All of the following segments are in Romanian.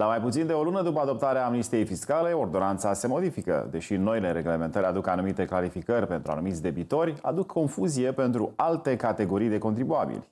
La mai puțin de o lună după adoptarea amnistiei fiscale, ordonanța se modifică. Deși noile reglementări aduc anumite clarificări pentru anumiți debitori, aduc confuzie pentru alte categorii de contribuabili.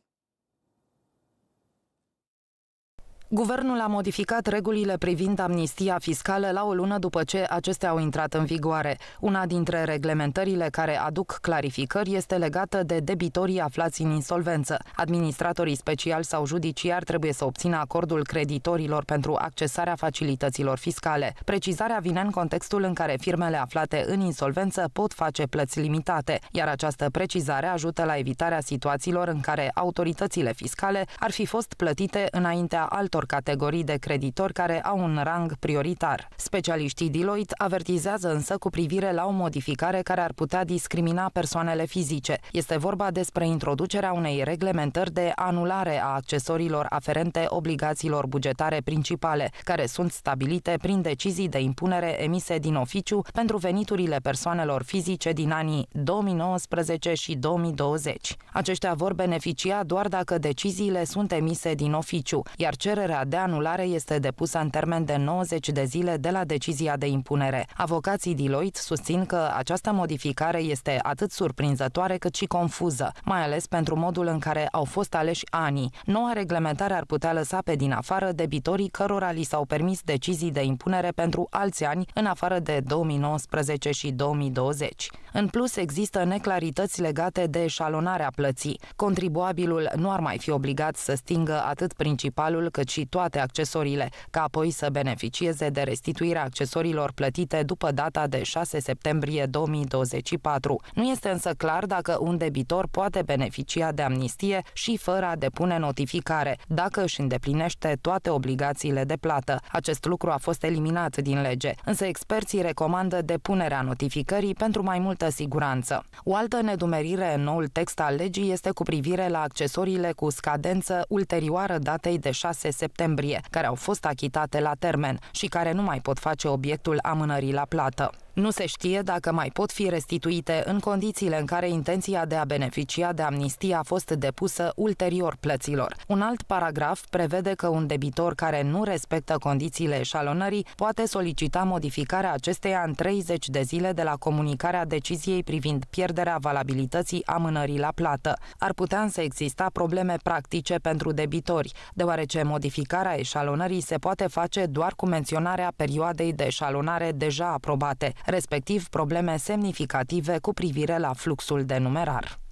Guvernul a modificat regulile privind amnistia fiscală la o lună după ce acestea au intrat în vigoare. Una dintre reglementările care aduc clarificări este legată de debitorii aflați în insolvență. Administratorii speciali sau judiciari trebuie să obțină acordul creditorilor pentru accesarea facilităților fiscale. Precizarea vine în contextul în care firmele aflate în insolvență pot face plăți limitate, iar această precizare ajută la evitarea situațiilor în care autoritățile fiscale ar fi fost plătite înaintea altor unor categorii de creditori care au un rang prioritar. Specialiștii Deloitte avertizează însă cu privire la o modificare care ar putea discrimina persoanele fizice. Este vorba despre introducerea unei reglementări de anulare a accesoriilor aferente obligațiilor bugetare principale, care sunt stabilite prin decizii de impunere emise din oficiu pentru veniturile persoanelor fizice din anii 2019 și 2020. Aceștia vor beneficia doar dacă deciziile sunt emise din oficiu, iar cerere Cererea de anulare este depusă în termen de 90 de zile de la decizia de impunere. Avocații Deloitte susțin că această modificare este atât surprinzătoare cât și confuză, mai ales pentru modul în care au fost aleși anii. Noua reglementare ar putea lăsa pe din afară debitorii cărora li s-au permis decizii de impunere pentru alți ani în afară de 2019 și 2020. În plus, există neclarități legate de eșalonarea plății. Contribuabilul nu ar mai fi obligat să stingă atât principalul cât și toate accesoriile, ca apoi să beneficieze de restituirea accesorilor plătite după data de 6 septembrie 2024. Nu este însă clar dacă un debitor poate beneficia de amnistie și fără a depune notificare, dacă își îndeplinește toate obligațiile de plată. Acest lucru a fost eliminat din lege, însă experții recomandă depunerea notificării pentru mai multă siguranță. O altă nedumerire în noul text al legii este cu privire la accesoriile cu scadență ulterioară datei de 6 septembrie septembrie, care au fost achitate la termen și care nu mai pot face obiectul amânării la plată. Nu se știe dacă mai pot fi restituite în condițiile în care intenția de a beneficia de amnistie a fost depusă ulterior plăților. Un alt paragraf prevede că un debitor care nu respectă condițiile eșalonării poate solicita modificarea acesteia în 30 de zile de la comunicarea deciziei privind pierderea valabilității amânării la plată. Ar putea să exista probleme practice pentru debitori, deoarece modificarea eșalonării se poate face doar cu menționarea perioadei de eșalonare deja aprobate respectiv probleme semnificative cu privire la fluxul de numerar.